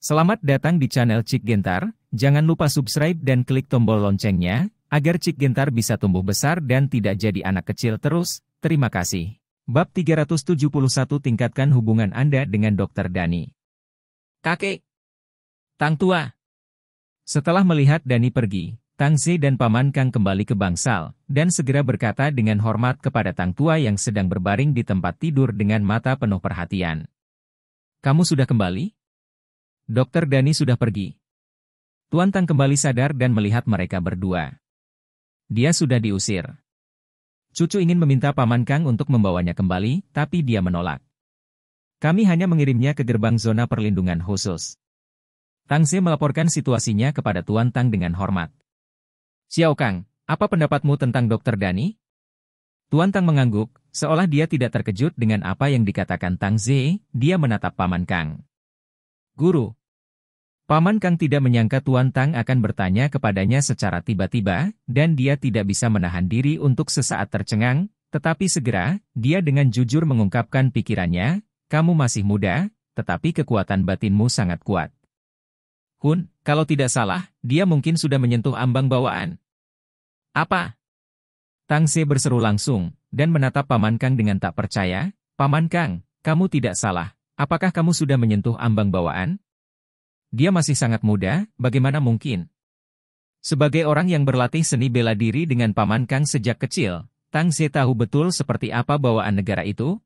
Selamat datang di channel Cik Gentar, jangan lupa subscribe dan klik tombol loncengnya, agar Cik Gentar bisa tumbuh besar dan tidak jadi anak kecil terus, terima kasih. Bab 371 Tingkatkan hubungan Anda dengan Dokter Dani Kakek Tang Tua Setelah melihat Dani pergi, Tang Zi dan Paman Kang kembali ke bangsal, dan segera berkata dengan hormat kepada Tang Tua yang sedang berbaring di tempat tidur dengan mata penuh perhatian. Kamu sudah kembali? Dokter Dani sudah pergi. Tuan Tang kembali sadar dan melihat mereka berdua. Dia sudah diusir. Cucu ingin meminta Paman Kang untuk membawanya kembali, tapi dia menolak. Kami hanya mengirimnya ke gerbang zona perlindungan khusus. Tang Ze melaporkan situasinya kepada Tuan Tang dengan hormat. Xiao Kang, apa pendapatmu tentang Dokter Dani? Tuan Tang mengangguk, seolah dia tidak terkejut dengan apa yang dikatakan Tang Ze, dia menatap Paman Kang. Guru, Paman Kang tidak menyangka Tuan Tang akan bertanya kepadanya secara tiba-tiba, dan dia tidak bisa menahan diri untuk sesaat tercengang, tetapi segera, dia dengan jujur mengungkapkan pikirannya, kamu masih muda, tetapi kekuatan batinmu sangat kuat. Hun, kalau tidak salah, dia mungkin sudah menyentuh ambang bawaan. Apa? Tang Se berseru langsung, dan menatap Paman Kang dengan tak percaya, Paman Kang, kamu tidak salah, apakah kamu sudah menyentuh ambang bawaan? Dia masih sangat muda, bagaimana mungkin? Sebagai orang yang berlatih seni bela diri dengan paman Kang sejak kecil, Tang Zhe tahu betul seperti apa bawaan negara itu.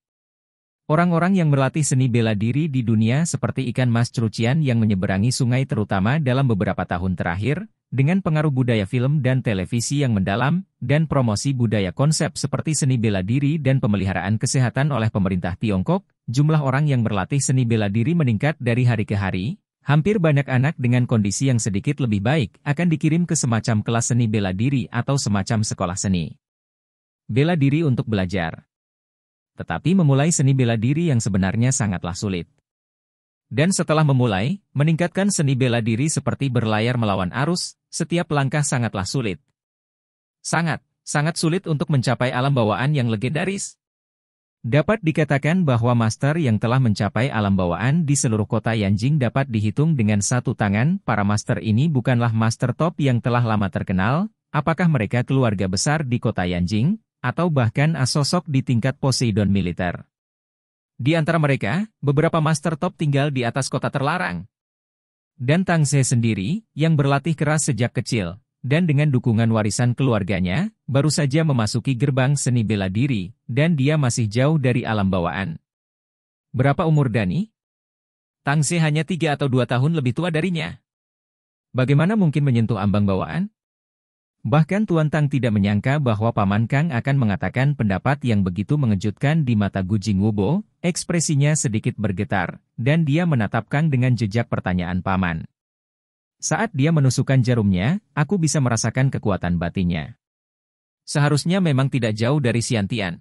Orang-orang yang berlatih seni bela diri di dunia seperti ikan mas crucian yang menyeberangi sungai terutama dalam beberapa tahun terakhir, dengan pengaruh budaya film dan televisi yang mendalam, dan promosi budaya konsep seperti seni bela diri dan pemeliharaan kesehatan oleh pemerintah Tiongkok, jumlah orang yang berlatih seni bela diri meningkat dari hari ke hari, Hampir banyak anak dengan kondisi yang sedikit lebih baik akan dikirim ke semacam kelas seni bela diri atau semacam sekolah seni. Bela diri untuk belajar. Tetapi memulai seni bela diri yang sebenarnya sangatlah sulit. Dan setelah memulai, meningkatkan seni bela diri seperti berlayar melawan arus, setiap langkah sangatlah sulit. Sangat, sangat sulit untuk mencapai alam bawaan yang legendaris, Dapat dikatakan bahwa master yang telah mencapai alam bawaan di seluruh kota Yanjing dapat dihitung dengan satu tangan, para master ini bukanlah master top yang telah lama terkenal, apakah mereka keluarga besar di kota Yanjing, atau bahkan asosok di tingkat Poseidon militer. Di antara mereka, beberapa master top tinggal di atas kota terlarang. Dan Tang Se sendiri, yang berlatih keras sejak kecil, dan dengan dukungan warisan keluarganya, baru saja memasuki gerbang seni bela diri, dan dia masih jauh dari alam bawaan. Berapa umur Dani? Tang se hanya tiga atau dua tahun lebih tua darinya. Bagaimana mungkin menyentuh ambang bawaan? Bahkan Tuan Tang tidak menyangka bahwa Paman Kang akan mengatakan pendapat yang begitu mengejutkan di mata Gujing Wubo, ekspresinya sedikit bergetar, dan dia menatap Kang dengan jejak pertanyaan Paman. Saat dia menusukkan jarumnya, aku bisa merasakan kekuatan batinnya. Seharusnya memang tidak jauh dari Siantian.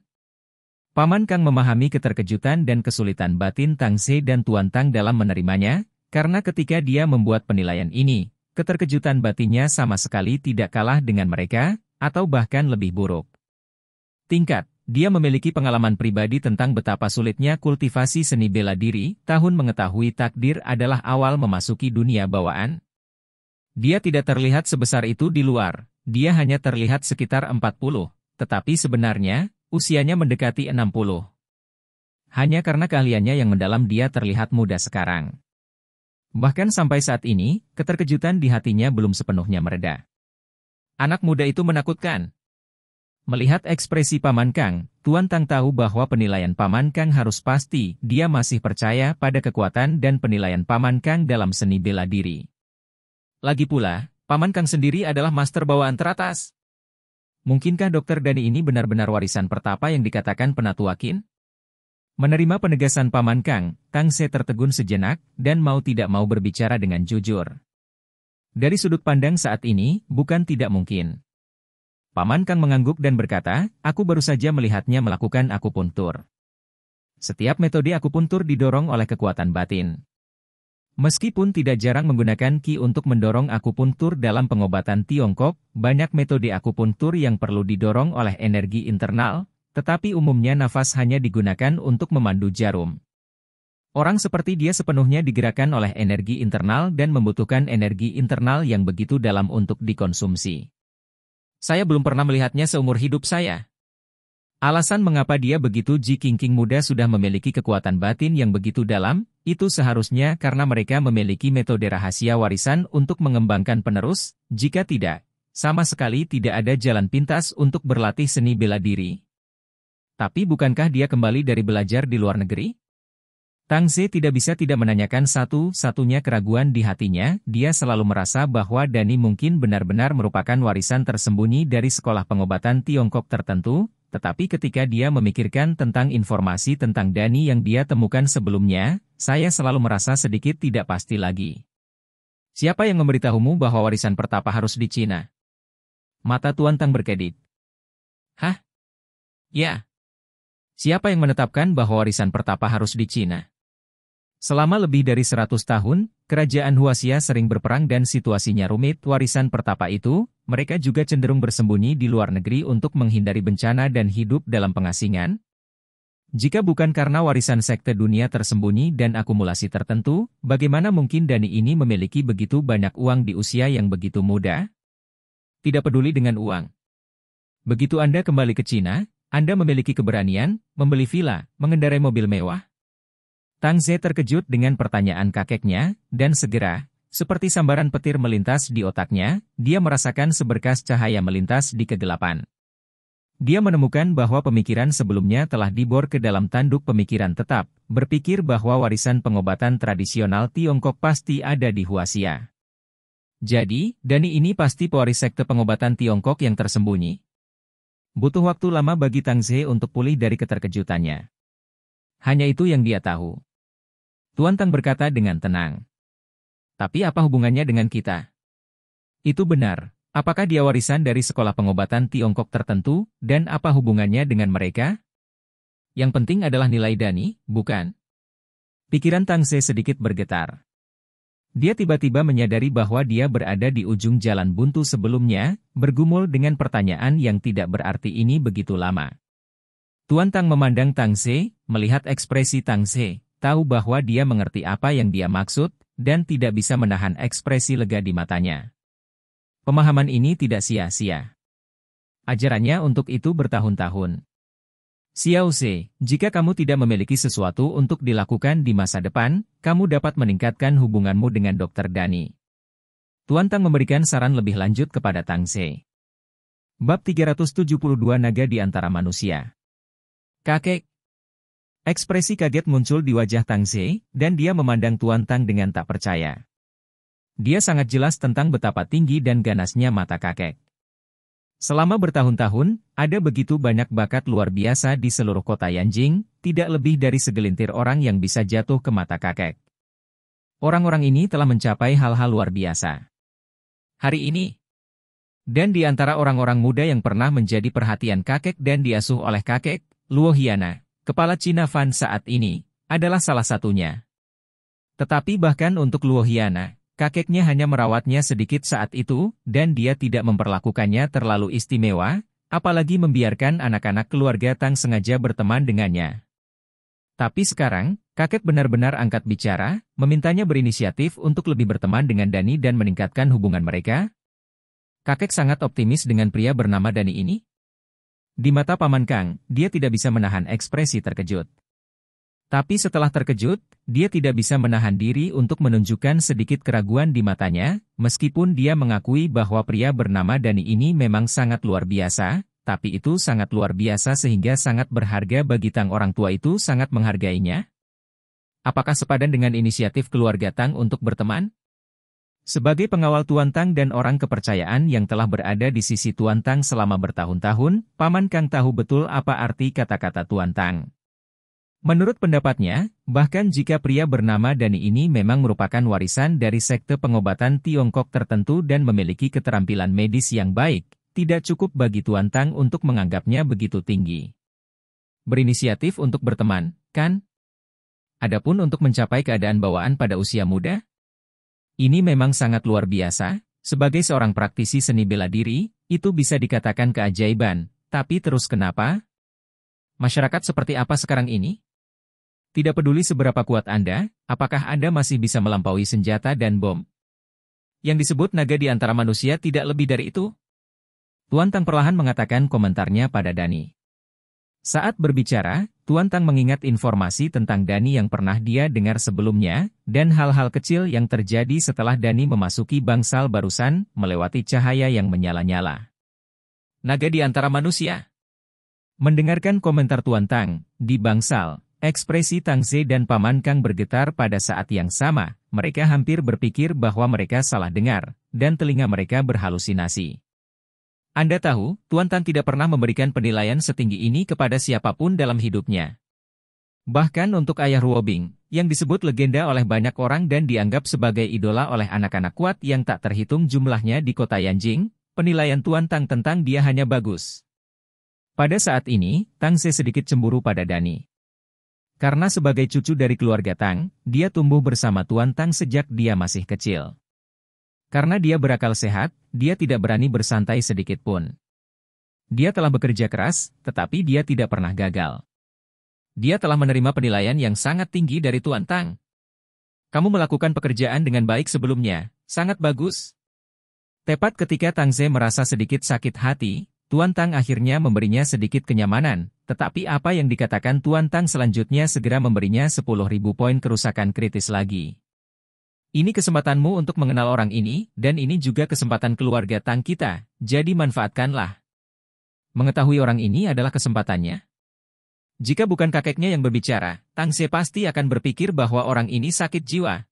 Paman Kang memahami keterkejutan dan kesulitan batin Tang Se dan Tuan Tang dalam menerimanya, karena ketika dia membuat penilaian ini, keterkejutan batinnya sama sekali tidak kalah dengan mereka, atau bahkan lebih buruk. Tingkat, dia memiliki pengalaman pribadi tentang betapa sulitnya kultivasi seni bela diri, tahun mengetahui takdir adalah awal memasuki dunia bawaan. Dia tidak terlihat sebesar itu di luar, dia hanya terlihat sekitar 40, tetapi sebenarnya, usianya mendekati 60. Hanya karena keahliannya yang mendalam dia terlihat muda sekarang. Bahkan sampai saat ini, keterkejutan di hatinya belum sepenuhnya mereda. Anak muda itu menakutkan. Melihat ekspresi Paman Kang, Tuan Tang tahu bahwa penilaian Paman Kang harus pasti, dia masih percaya pada kekuatan dan penilaian Paman Kang dalam seni bela diri. Lagi pula, Paman Kang sendiri adalah master bawaan teratas. Mungkinkah Dokter Dani ini benar-benar warisan pertapa yang dikatakan penatua Kin? Menerima penegasan Paman Kang, Kang Se tertegun sejenak dan mau tidak mau berbicara dengan jujur. Dari sudut pandang saat ini, bukan tidak mungkin. Paman Kang mengangguk dan berkata, aku baru saja melihatnya melakukan akupuntur. Setiap metode akupuntur didorong oleh kekuatan batin. Meskipun tidak jarang menggunakan Qi untuk mendorong akupuntur dalam pengobatan Tiongkok, banyak metode akupuntur yang perlu didorong oleh energi internal, tetapi umumnya nafas hanya digunakan untuk memandu jarum. Orang seperti dia sepenuhnya digerakkan oleh energi internal dan membutuhkan energi internal yang begitu dalam untuk dikonsumsi. Saya belum pernah melihatnya seumur hidup saya. Alasan mengapa dia begitu Ji Kingking muda sudah memiliki kekuatan batin yang begitu dalam, itu seharusnya karena mereka memiliki metode rahasia warisan untuk mengembangkan penerus, jika tidak, sama sekali tidak ada jalan pintas untuk berlatih seni bela diri. Tapi bukankah dia kembali dari belajar di luar negeri? Tang Ze tidak bisa tidak menanyakan satu-satunya keraguan di hatinya, dia selalu merasa bahwa Dani mungkin benar-benar merupakan warisan tersembunyi dari sekolah pengobatan Tiongkok tertentu, tetapi ketika dia memikirkan tentang informasi tentang Dani yang dia temukan sebelumnya, saya selalu merasa sedikit tidak pasti lagi. Siapa yang memberitahumu bahwa warisan pertapa harus di Cina? Mata Tuan Tang berkedip. Hah? Ya. Siapa yang menetapkan bahwa warisan pertapa harus di Cina? Selama lebih dari 100 tahun, kerajaan Huasia sering berperang dan situasinya rumit. Warisan pertapa itu, mereka juga cenderung bersembunyi di luar negeri untuk menghindari bencana dan hidup dalam pengasingan. Jika bukan karena warisan sekte dunia tersembunyi dan akumulasi tertentu, bagaimana mungkin Dani ini memiliki begitu banyak uang di usia yang begitu muda? Tidak peduli dengan uang. Begitu Anda kembali ke Cina, Anda memiliki keberanian, membeli villa, mengendarai mobil mewah, Tang Ze terkejut dengan pertanyaan kakeknya, dan segera, seperti sambaran petir melintas di otaknya, dia merasakan seberkas cahaya melintas di kegelapan. Dia menemukan bahwa pemikiran sebelumnya telah dibor ke dalam tanduk pemikiran tetap, berpikir bahwa warisan pengobatan tradisional Tiongkok pasti ada di Huasia. Jadi, Dani ini pasti pewaris sekte pengobatan Tiongkok yang tersembunyi. Butuh waktu lama bagi Tang Ze untuk pulih dari keterkejutannya. Hanya itu yang dia tahu. Tuan Tang berkata dengan tenang. Tapi apa hubungannya dengan kita? Itu benar. Apakah dia warisan dari sekolah pengobatan Tiongkok tertentu, dan apa hubungannya dengan mereka? Yang penting adalah nilai Dani, bukan? Pikiran Tang Se sedikit bergetar. Dia tiba-tiba menyadari bahwa dia berada di ujung jalan buntu sebelumnya, bergumul dengan pertanyaan yang tidak berarti ini begitu lama. Tuan Tang memandang Tang Se, melihat ekspresi Tang Se, tahu bahwa dia mengerti apa yang dia maksud, dan tidak bisa menahan ekspresi lega di matanya. Pemahaman ini tidak sia-sia. Ajarannya untuk itu bertahun-tahun. Xiao Se, jika kamu tidak memiliki sesuatu untuk dilakukan di masa depan, kamu dapat meningkatkan hubunganmu dengan Dr. Dani. Tuan Tang memberikan saran lebih lanjut kepada Tang Se. Bab 372 Naga di Antara Manusia Kakek, Ekspresi kaget muncul di wajah Tang Zhe, dan dia memandang Tuan Tang dengan tak percaya. Dia sangat jelas tentang betapa tinggi dan ganasnya mata kakek. Selama bertahun-tahun, ada begitu banyak bakat luar biasa di seluruh kota Yanjing, tidak lebih dari segelintir orang yang bisa jatuh ke mata kakek. Orang-orang ini telah mencapai hal-hal luar biasa. Hari ini, dan di antara orang-orang muda yang pernah menjadi perhatian kakek dan diasuh oleh kakek, Luo Hiana, Kepala Cina Fan saat ini adalah salah satunya. Tetapi bahkan untuk Luohiana, kakeknya hanya merawatnya sedikit saat itu, dan dia tidak memperlakukannya terlalu istimewa, apalagi membiarkan anak-anak keluarga Tang sengaja berteman dengannya. Tapi sekarang, kakek benar-benar angkat bicara, memintanya berinisiatif untuk lebih berteman dengan Dani dan meningkatkan hubungan mereka. Kakek sangat optimis dengan pria bernama Dani ini, di mata Paman Kang, dia tidak bisa menahan ekspresi terkejut. Tapi setelah terkejut, dia tidak bisa menahan diri untuk menunjukkan sedikit keraguan di matanya, meskipun dia mengakui bahwa pria bernama Dani ini memang sangat luar biasa, tapi itu sangat luar biasa sehingga sangat berharga bagi Tang orang tua itu sangat menghargainya. Apakah sepadan dengan inisiatif keluarga Tang untuk berteman? Sebagai pengawal Tuan Tang dan orang kepercayaan yang telah berada di sisi Tuan Tang selama bertahun-tahun, Paman Kang tahu betul apa arti kata-kata Tuan Tang. Menurut pendapatnya, bahkan jika pria bernama Dani ini memang merupakan warisan dari sekte pengobatan Tiongkok tertentu dan memiliki keterampilan medis yang baik, tidak cukup bagi Tuan Tang untuk menganggapnya begitu tinggi. Berinisiatif untuk berteman, kan? Adapun untuk mencapai keadaan bawaan pada usia muda, ini memang sangat luar biasa, sebagai seorang praktisi seni bela diri, itu bisa dikatakan keajaiban, tapi terus kenapa? Masyarakat seperti apa sekarang ini? Tidak peduli seberapa kuat Anda, apakah Anda masih bisa melampaui senjata dan bom? Yang disebut naga di antara manusia tidak lebih dari itu? Tuan Tang perlahan mengatakan komentarnya pada Dani. Saat berbicara, Tuan Tang mengingat informasi tentang Dani yang pernah dia dengar sebelumnya, dan hal-hal kecil yang terjadi setelah Dani memasuki bangsal barusan, melewati cahaya yang menyala-nyala. Naga di antara manusia. Mendengarkan komentar Tuan Tang, di bangsal, ekspresi Tang Zhe dan Paman Kang bergetar pada saat yang sama, mereka hampir berpikir bahwa mereka salah dengar, dan telinga mereka berhalusinasi. Anda tahu, Tuan Tan tidak pernah memberikan penilaian setinggi ini kepada siapapun dalam hidupnya. Bahkan untuk ayah Ruobing, yang disebut legenda oleh banyak orang dan dianggap sebagai idola oleh anak-anak kuat yang tak terhitung jumlahnya di kota Yanjing, penilaian Tuan Tang tentang dia hanya bagus. Pada saat ini, Tang Se sedikit cemburu pada Dani. Karena sebagai cucu dari keluarga Tang, dia tumbuh bersama Tuan Tang sejak dia masih kecil. Karena dia berakal sehat, dia tidak berani bersantai sedikit pun. Dia telah bekerja keras, tetapi dia tidak pernah gagal. Dia telah menerima penilaian yang sangat tinggi dari Tuan Tang. Kamu melakukan pekerjaan dengan baik sebelumnya, sangat bagus. Tepat ketika Tang Ze merasa sedikit sakit hati, Tuan Tang akhirnya memberinya sedikit kenyamanan, tetapi apa yang dikatakan Tuan Tang selanjutnya segera memberinya 10.000 poin kerusakan kritis lagi. Ini kesempatanmu untuk mengenal orang ini, dan ini juga kesempatan keluarga Tang kita, jadi manfaatkanlah. Mengetahui orang ini adalah kesempatannya. Jika bukan kakeknya yang berbicara, Tang Se pasti akan berpikir bahwa orang ini sakit jiwa.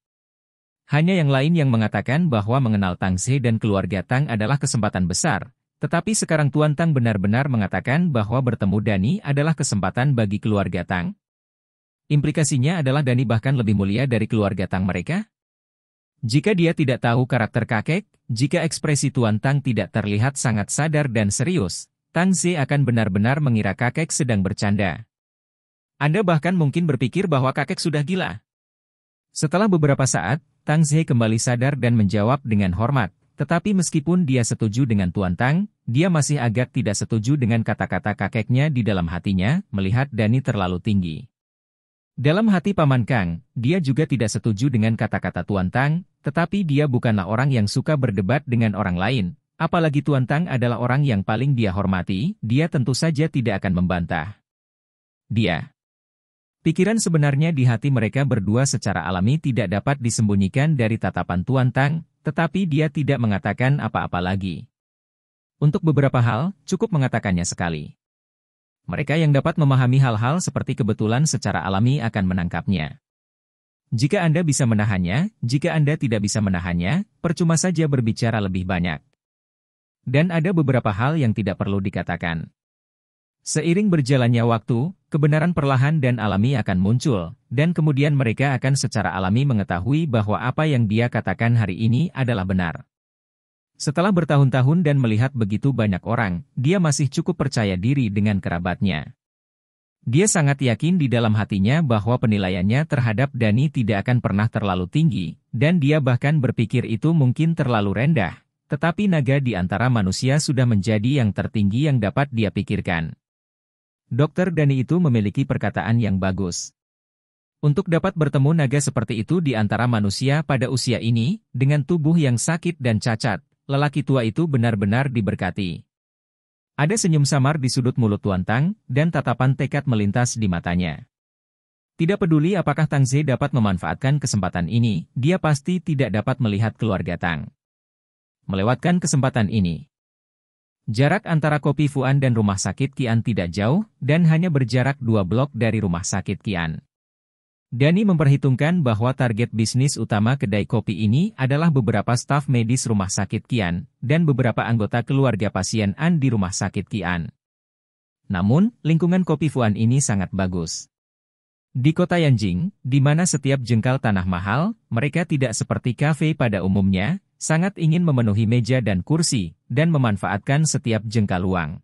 Hanya yang lain yang mengatakan bahwa mengenal Tang Se dan keluarga Tang adalah kesempatan besar, tetapi sekarang Tuan Tang benar-benar mengatakan bahwa bertemu Dani adalah kesempatan bagi keluarga Tang. Implikasinya adalah Dani bahkan lebih mulia dari keluarga Tang mereka, jika dia tidak tahu karakter kakek, jika ekspresi Tuan Tang tidak terlihat sangat sadar dan serius, Tang zi akan benar-benar mengira kakek sedang bercanda. Anda bahkan mungkin berpikir bahwa kakek sudah gila. Setelah beberapa saat, Tang zi kembali sadar dan menjawab dengan hormat. Tetapi meskipun dia setuju dengan Tuan Tang, dia masih agak tidak setuju dengan kata-kata kakeknya di dalam hatinya, melihat Dani terlalu tinggi. Dalam hati Paman Kang, dia juga tidak setuju dengan kata-kata Tuan Tang, tetapi dia bukanlah orang yang suka berdebat dengan orang lain, apalagi Tuan Tang adalah orang yang paling dia hormati, dia tentu saja tidak akan membantah. Dia. Pikiran sebenarnya di hati mereka berdua secara alami tidak dapat disembunyikan dari tatapan Tuan Tang, tetapi dia tidak mengatakan apa-apa lagi. Untuk beberapa hal, cukup mengatakannya sekali. Mereka yang dapat memahami hal-hal seperti kebetulan secara alami akan menangkapnya. Jika Anda bisa menahannya, jika Anda tidak bisa menahannya, percuma saja berbicara lebih banyak. Dan ada beberapa hal yang tidak perlu dikatakan. Seiring berjalannya waktu, kebenaran perlahan dan alami akan muncul, dan kemudian mereka akan secara alami mengetahui bahwa apa yang dia katakan hari ini adalah benar. Setelah bertahun-tahun dan melihat begitu banyak orang, dia masih cukup percaya diri dengan kerabatnya. Dia sangat yakin di dalam hatinya bahwa penilaiannya terhadap Dani tidak akan pernah terlalu tinggi, dan dia bahkan berpikir itu mungkin terlalu rendah. Tetapi naga di antara manusia sudah menjadi yang tertinggi yang dapat dia pikirkan. Dokter Dani itu memiliki perkataan yang bagus. Untuk dapat bertemu naga seperti itu di antara manusia pada usia ini, dengan tubuh yang sakit dan cacat, lelaki tua itu benar-benar diberkati. Ada senyum samar di sudut mulut Tuan Tang, dan tatapan tekad melintas di matanya. Tidak peduli apakah Tang Zhe dapat memanfaatkan kesempatan ini, dia pasti tidak dapat melihat keluarga Tang. Melewatkan kesempatan ini. Jarak antara Kopi Fuan dan rumah sakit Kian tidak jauh, dan hanya berjarak dua blok dari rumah sakit Kian. Dani memperhitungkan bahwa target bisnis utama kedai kopi ini adalah beberapa staf medis rumah sakit Kian dan beberapa anggota keluarga pasien An di rumah sakit Kian. Namun, lingkungan kopi Fuan ini sangat bagus. Di kota Yanjing, di mana setiap jengkal tanah mahal, mereka tidak seperti kafe pada umumnya, sangat ingin memenuhi meja dan kursi, dan memanfaatkan setiap jengkal luang.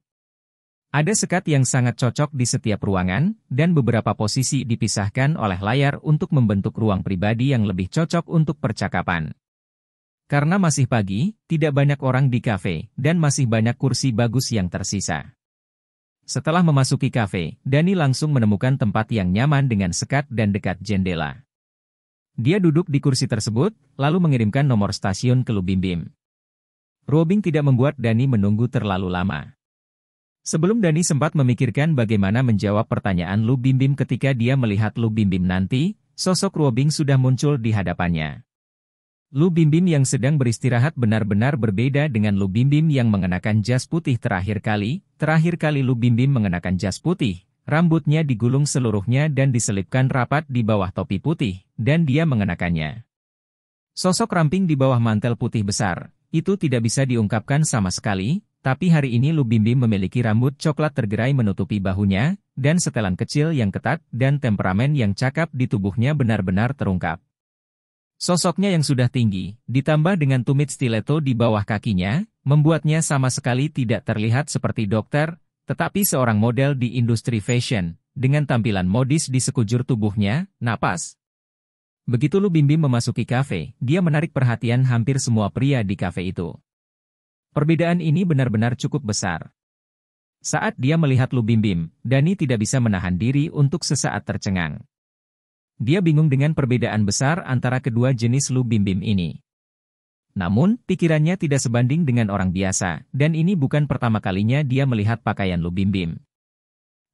Ada sekat yang sangat cocok di setiap ruangan, dan beberapa posisi dipisahkan oleh layar untuk membentuk ruang pribadi yang lebih cocok untuk percakapan. Karena masih pagi, tidak banyak orang di kafe, dan masih banyak kursi bagus yang tersisa. Setelah memasuki kafe, Dani langsung menemukan tempat yang nyaman dengan sekat dan dekat jendela. Dia duduk di kursi tersebut, lalu mengirimkan nomor stasiun ke Bim. Robing tidak membuat Dani menunggu terlalu lama. Sebelum Dani sempat memikirkan bagaimana menjawab pertanyaan Lu Bimbim ketika dia melihat Lu Bimbim nanti, sosok Robing sudah muncul di hadapannya. Lu Bimbim yang sedang beristirahat benar-benar berbeda dengan Lu Bimbim yang mengenakan jas putih terakhir kali. Terakhir kali Lu Bimbim mengenakan jas putih, rambutnya digulung seluruhnya dan diselipkan rapat di bawah topi putih, dan dia mengenakannya. Sosok ramping di bawah mantel putih besar, itu tidak bisa diungkapkan sama sekali, tapi hari ini Lu Lubimbi memiliki rambut coklat tergerai menutupi bahunya, dan setelan kecil yang ketat dan temperamen yang cakap di tubuhnya benar-benar terungkap. Sosoknya yang sudah tinggi, ditambah dengan tumit stiletto di bawah kakinya, membuatnya sama sekali tidak terlihat seperti dokter, tetapi seorang model di industri fashion, dengan tampilan modis di sekujur tubuhnya, napas. Begitu Lu Lubimbi memasuki kafe, dia menarik perhatian hampir semua pria di kafe itu. Perbedaan ini benar-benar cukup besar. Saat dia melihat Lu Bim, Dani tidak bisa menahan diri untuk sesaat tercengang. Dia bingung dengan perbedaan besar antara kedua jenis Lu Bim ini. Namun, pikirannya tidak sebanding dengan orang biasa, dan ini bukan pertama kalinya dia melihat pakaian Lu Bim.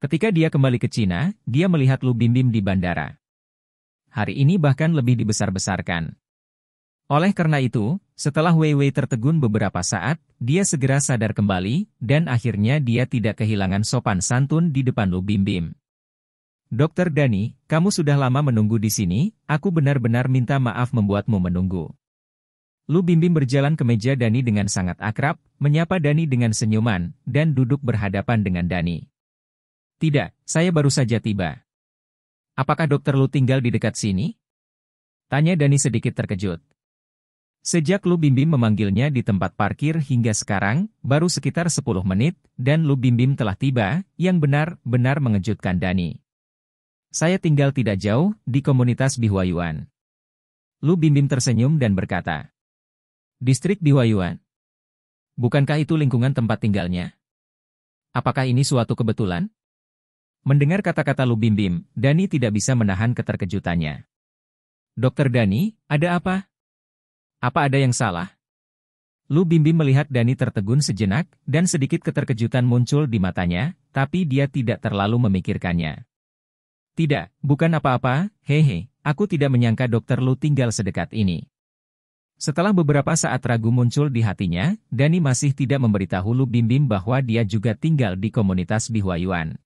Ketika dia kembali ke Cina, dia melihat Lubim Bim di bandara. Hari ini bahkan lebih dibesar-besarkan. Oleh karena itu, setelah Wei Wei tertegun beberapa saat, dia segera sadar kembali, dan akhirnya dia tidak kehilangan sopan santun di depan Lu Bim Bim. Dokter Dani, kamu sudah lama menunggu di sini, aku benar-benar minta maaf membuatmu menunggu. Lu Bim Bim berjalan ke meja Dani dengan sangat akrab, menyapa Dani dengan senyuman, dan duduk berhadapan dengan Dani. Tidak, saya baru saja tiba. Apakah dokter Lu tinggal di dekat sini? Tanya Dani sedikit terkejut. Sejak Lu Bimbim memanggilnya di tempat parkir hingga sekarang, baru sekitar 10 menit, dan Lu Bimbim telah tiba, yang benar-benar mengejutkan Dani. Saya tinggal tidak jauh, di komunitas Bihuayuan. Lu Bimbim tersenyum dan berkata, Distrik Bihuayuan. Bukankah itu lingkungan tempat tinggalnya? Apakah ini suatu kebetulan? Mendengar kata-kata Lu Bimbim, Dani tidak bisa menahan keterkejutannya. Dokter Dani, ada apa? Apa ada yang salah? Lu Bimbi melihat Dani tertegun sejenak, dan sedikit keterkejutan muncul di matanya, tapi dia tidak terlalu memikirkannya. Tidak, bukan apa-apa, hehe, aku tidak menyangka dokter Lu tinggal sedekat ini. Setelah beberapa saat ragu muncul di hatinya, Dani masih tidak memberitahu Lu Bimbim bahwa dia juga tinggal di komunitas Bihuayuan.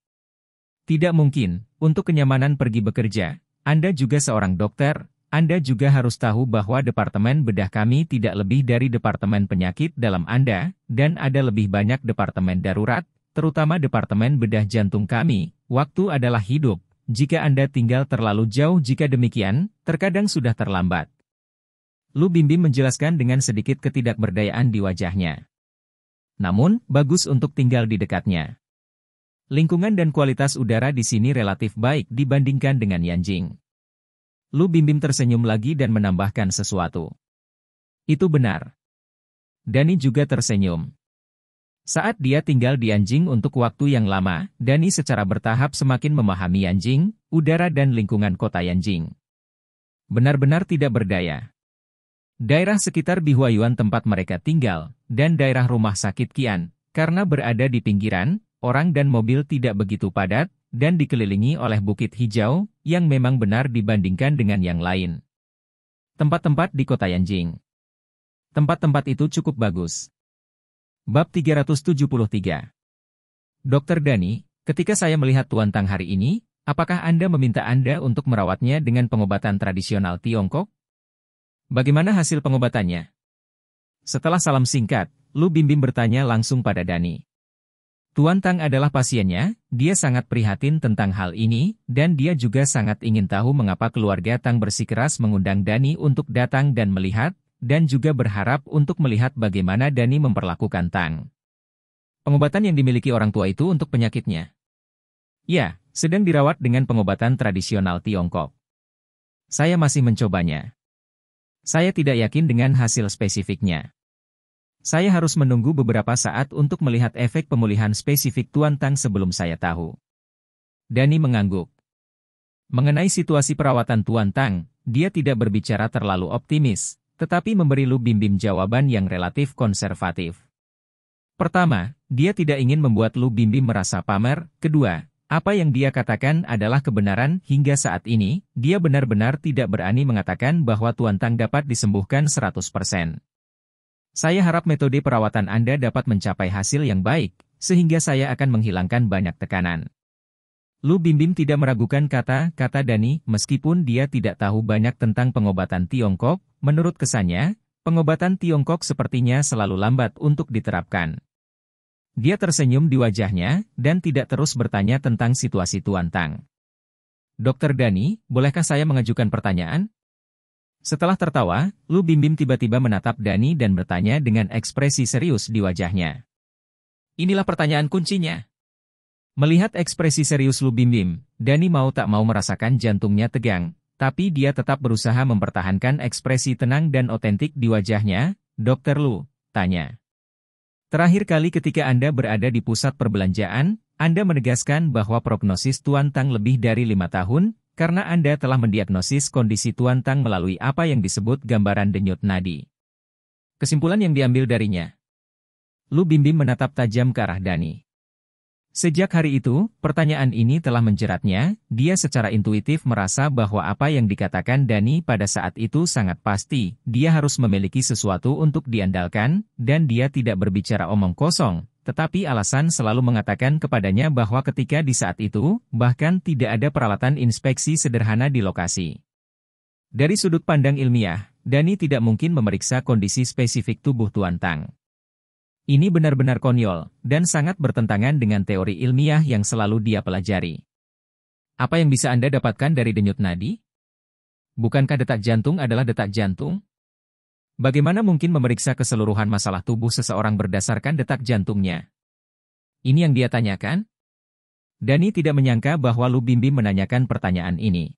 Tidak mungkin, untuk kenyamanan pergi bekerja, Anda juga seorang dokter, anda juga harus tahu bahwa Departemen Bedah kami tidak lebih dari Departemen Penyakit dalam Anda, dan ada lebih banyak Departemen Darurat, terutama Departemen Bedah Jantung kami. Waktu adalah hidup, jika Anda tinggal terlalu jauh jika demikian, terkadang sudah terlambat. Lu Bimbi menjelaskan dengan sedikit ketidakberdayaan di wajahnya. Namun, bagus untuk tinggal di dekatnya. Lingkungan dan kualitas udara di sini relatif baik dibandingkan dengan Yanjing. Lu Bimbim tersenyum lagi dan menambahkan sesuatu. Itu benar. Dani juga tersenyum. Saat dia tinggal di anjing untuk waktu yang lama, Dani secara bertahap semakin memahami anjing, udara dan lingkungan kota anjing. Benar-benar tidak berdaya. Daerah sekitar Bihuayuan tempat mereka tinggal, dan daerah rumah sakit Kian, karena berada di pinggiran, orang dan mobil tidak begitu padat, dan dikelilingi oleh bukit hijau, yang memang benar dibandingkan dengan yang lain. Tempat-tempat di kota Yanjing. Tempat-tempat itu cukup bagus. Bab 373 Dokter Dani, ketika saya melihat Tuan Tang hari ini, apakah Anda meminta Anda untuk merawatnya dengan pengobatan tradisional Tiongkok? Bagaimana hasil pengobatannya? Setelah salam singkat, Lu Bimbim bertanya langsung pada Dani. Tuan Tang adalah pasiennya, dia sangat prihatin tentang hal ini, dan dia juga sangat ingin tahu mengapa keluarga Tang bersikeras mengundang Dani untuk datang dan melihat, dan juga berharap untuk melihat bagaimana Dani memperlakukan Tang. Pengobatan yang dimiliki orang tua itu untuk penyakitnya. Ya, sedang dirawat dengan pengobatan tradisional Tiongkok. Saya masih mencobanya. Saya tidak yakin dengan hasil spesifiknya. Saya harus menunggu beberapa saat untuk melihat efek pemulihan spesifik Tuan Tang sebelum saya tahu. Dani mengangguk. Mengenai situasi perawatan Tuan Tang, dia tidak berbicara terlalu optimis, tetapi memberi Lu bim-bim jawaban yang relatif konservatif. Pertama, dia tidak ingin membuat Lu bim-bim merasa pamer. Kedua, apa yang dia katakan adalah kebenaran hingga saat ini, dia benar-benar tidak berani mengatakan bahwa Tuan Tang dapat disembuhkan 100%. Saya harap metode perawatan Anda dapat mencapai hasil yang baik, sehingga saya akan menghilangkan banyak tekanan. Lu Bimbim tidak meragukan kata-kata Dani, meskipun dia tidak tahu banyak tentang pengobatan Tiongkok, menurut kesannya, pengobatan Tiongkok sepertinya selalu lambat untuk diterapkan. Dia tersenyum di wajahnya, dan tidak terus bertanya tentang situasi Tuan Tang. Dokter Dani, bolehkah saya mengajukan pertanyaan? Setelah tertawa, Lu Bimbim tiba-tiba menatap Dani dan bertanya dengan ekspresi serius di wajahnya. Inilah pertanyaan kuncinya. Melihat ekspresi serius Lu Bimbim, Dani mau tak mau merasakan jantungnya tegang, tapi dia tetap berusaha mempertahankan ekspresi tenang dan otentik di wajahnya, Dokter Lu, tanya. Terakhir kali ketika Anda berada di pusat perbelanjaan, Anda menegaskan bahwa prognosis Tuan Tang lebih dari lima tahun, karena Anda telah mendiagnosis kondisi Tuan Tang melalui apa yang disebut gambaran denyut nadi. Kesimpulan yang diambil darinya. Lu Bimbim menatap tajam ke arah Dani. Sejak hari itu, pertanyaan ini telah menjeratnya, dia secara intuitif merasa bahwa apa yang dikatakan Dani pada saat itu sangat pasti, dia harus memiliki sesuatu untuk diandalkan, dan dia tidak berbicara omong kosong, tetapi alasan selalu mengatakan kepadanya bahwa ketika di saat itu, bahkan tidak ada peralatan inspeksi sederhana di lokasi. Dari sudut pandang ilmiah, Dani tidak mungkin memeriksa kondisi spesifik tubuh Tuan Tang. Ini benar-benar konyol, dan sangat bertentangan dengan teori ilmiah yang selalu dia pelajari. Apa yang bisa Anda dapatkan dari denyut nadi? Bukankah detak jantung adalah detak jantung? Bagaimana mungkin memeriksa keseluruhan masalah tubuh seseorang berdasarkan detak jantungnya? Ini yang dia tanyakan? Dani tidak menyangka bahwa Lu Bimbim menanyakan pertanyaan ini.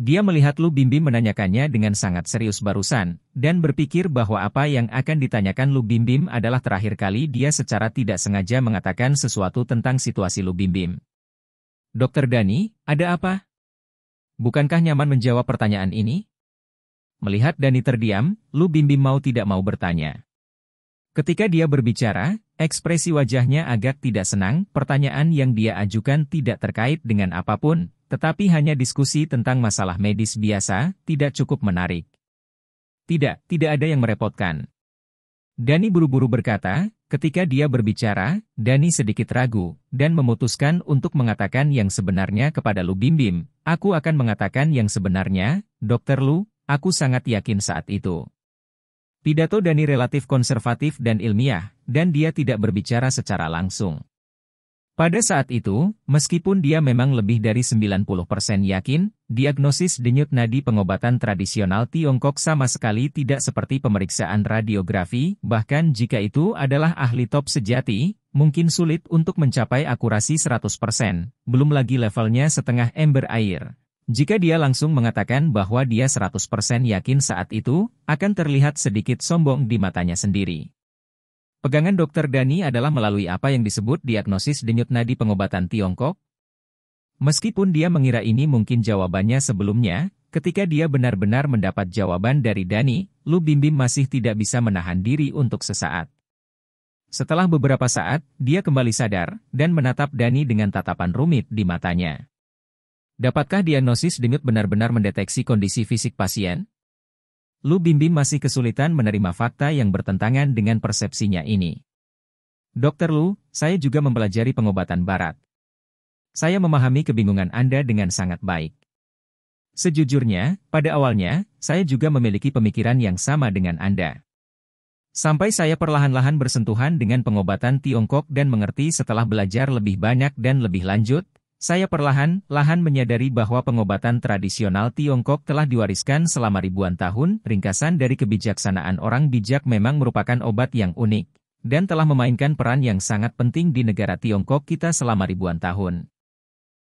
Dia melihat Lu Bimbim menanyakannya dengan sangat serius barusan, dan berpikir bahwa apa yang akan ditanyakan Lu Bimbim adalah terakhir kali dia secara tidak sengaja mengatakan sesuatu tentang situasi Lu Bimbim. Dokter Dani, ada apa? Bukankah nyaman menjawab pertanyaan ini? Melihat Dani terdiam, Lu Bim Bim mau tidak mau bertanya. Ketika dia berbicara, ekspresi wajahnya agak tidak senang, pertanyaan yang dia ajukan tidak terkait dengan apapun, tetapi hanya diskusi tentang masalah medis biasa, tidak cukup menarik. Tidak, tidak ada yang merepotkan. Dani buru-buru berkata, ketika dia berbicara, Dani sedikit ragu, dan memutuskan untuk mengatakan yang sebenarnya kepada Lu Bim Bim. Aku akan mengatakan yang sebenarnya, Dokter Lu, Aku sangat yakin saat itu. Pidato Dani relatif konservatif dan ilmiah, dan dia tidak berbicara secara langsung. Pada saat itu, meskipun dia memang lebih dari 90% yakin, diagnosis denyut nadi pengobatan tradisional Tiongkok sama sekali tidak seperti pemeriksaan radiografi, bahkan jika itu adalah ahli top sejati, mungkin sulit untuk mencapai akurasi 100%, belum lagi levelnya setengah ember air. Jika dia langsung mengatakan bahwa dia 100% yakin saat itu, akan terlihat sedikit sombong di matanya sendiri. Pegangan dokter Dani adalah melalui apa yang disebut diagnosis denyut nadi pengobatan Tiongkok. Meskipun dia mengira ini mungkin jawabannya sebelumnya, ketika dia benar-benar mendapat jawaban dari Dani, Lu Bimbim masih tidak bisa menahan diri untuk sesaat. Setelah beberapa saat, dia kembali sadar dan menatap Dani dengan tatapan rumit di matanya. Dapatkah diagnosis denyut benar-benar mendeteksi kondisi fisik pasien? Lu Bimbim masih kesulitan menerima fakta yang bertentangan dengan persepsinya ini. Dokter Lu, saya juga mempelajari pengobatan barat. Saya memahami kebingungan Anda dengan sangat baik. Sejujurnya, pada awalnya, saya juga memiliki pemikiran yang sama dengan Anda. Sampai saya perlahan-lahan bersentuhan dengan pengobatan Tiongkok dan mengerti setelah belajar lebih banyak dan lebih lanjut, saya perlahan-lahan menyadari bahwa pengobatan tradisional Tiongkok telah diwariskan selama ribuan tahun, ringkasan dari kebijaksanaan orang bijak memang merupakan obat yang unik, dan telah memainkan peran yang sangat penting di negara Tiongkok kita selama ribuan tahun.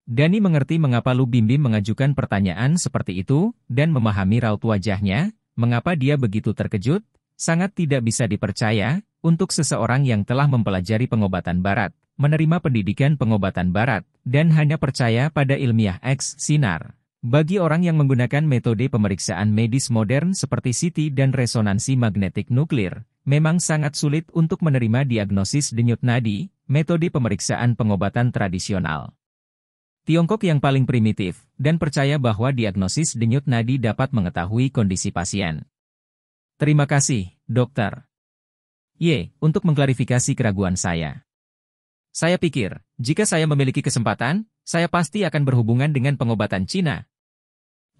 Dani mengerti mengapa Lu Bimbim mengajukan pertanyaan seperti itu, dan memahami raut wajahnya, mengapa dia begitu terkejut, sangat tidak bisa dipercaya, untuk seseorang yang telah mempelajari pengobatan barat menerima pendidikan pengobatan barat, dan hanya percaya pada ilmiah X sinar. Bagi orang yang menggunakan metode pemeriksaan medis modern seperti CT dan resonansi magnetik nuklir, memang sangat sulit untuk menerima diagnosis denyut nadi, metode pemeriksaan pengobatan tradisional. Tiongkok yang paling primitif, dan percaya bahwa diagnosis denyut nadi dapat mengetahui kondisi pasien. Terima kasih, dokter. Y, untuk mengklarifikasi keraguan saya. Saya pikir, jika saya memiliki kesempatan, saya pasti akan berhubungan dengan pengobatan Cina.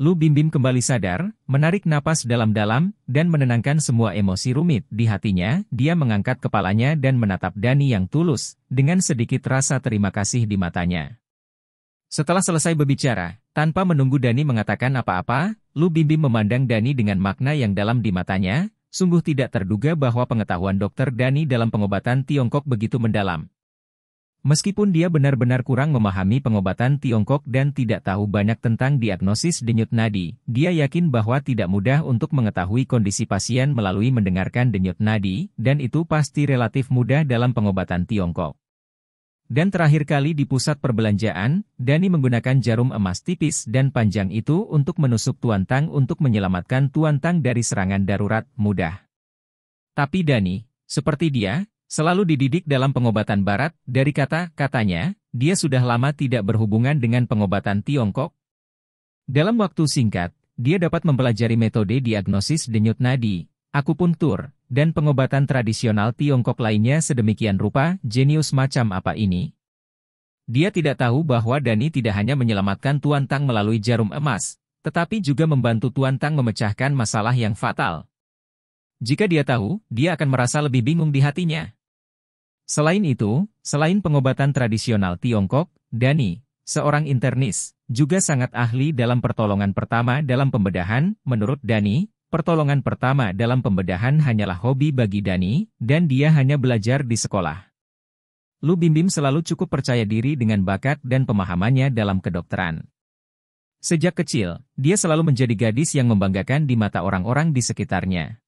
Lu Bimbim kembali sadar, menarik napas dalam-dalam, dan menenangkan semua emosi rumit di hatinya, dia mengangkat kepalanya dan menatap Dani yang tulus, dengan sedikit rasa terima kasih di matanya. Setelah selesai berbicara, tanpa menunggu Dani mengatakan apa-apa, Lu Bimbim memandang Dani dengan makna yang dalam di matanya, sungguh tidak terduga bahwa pengetahuan dokter Dani dalam pengobatan Tiongkok begitu mendalam. Meskipun dia benar-benar kurang memahami pengobatan Tiongkok dan tidak tahu banyak tentang diagnosis denyut nadi, dia yakin bahwa tidak mudah untuk mengetahui kondisi pasien melalui mendengarkan denyut nadi, dan itu pasti relatif mudah dalam pengobatan Tiongkok. Dan terakhir kali di pusat perbelanjaan, Dani menggunakan jarum emas tipis dan panjang itu untuk menusuk Tuan Tang untuk menyelamatkan Tuan Tang dari serangan darurat mudah. Tapi Dani, seperti dia, Selalu dididik dalam pengobatan barat, dari kata-katanya, dia sudah lama tidak berhubungan dengan pengobatan Tiongkok. Dalam waktu singkat, dia dapat mempelajari metode diagnosis denyut nadi, akupuntur, dan pengobatan tradisional Tiongkok lainnya sedemikian rupa jenius macam apa ini. Dia tidak tahu bahwa Dani tidak hanya menyelamatkan Tuan Tang melalui jarum emas, tetapi juga membantu Tuan Tang memecahkan masalah yang fatal. Jika dia tahu, dia akan merasa lebih bingung di hatinya. Selain itu, selain pengobatan tradisional Tiongkok, Dani, seorang internis, juga sangat ahli dalam pertolongan pertama dalam pembedahan, menurut Dani, pertolongan pertama dalam pembedahan hanyalah hobi bagi Dani, dan dia hanya belajar di sekolah. Lu Bimbim selalu cukup percaya diri dengan bakat dan pemahamannya dalam kedokteran. Sejak kecil, dia selalu menjadi gadis yang membanggakan di mata orang-orang di sekitarnya.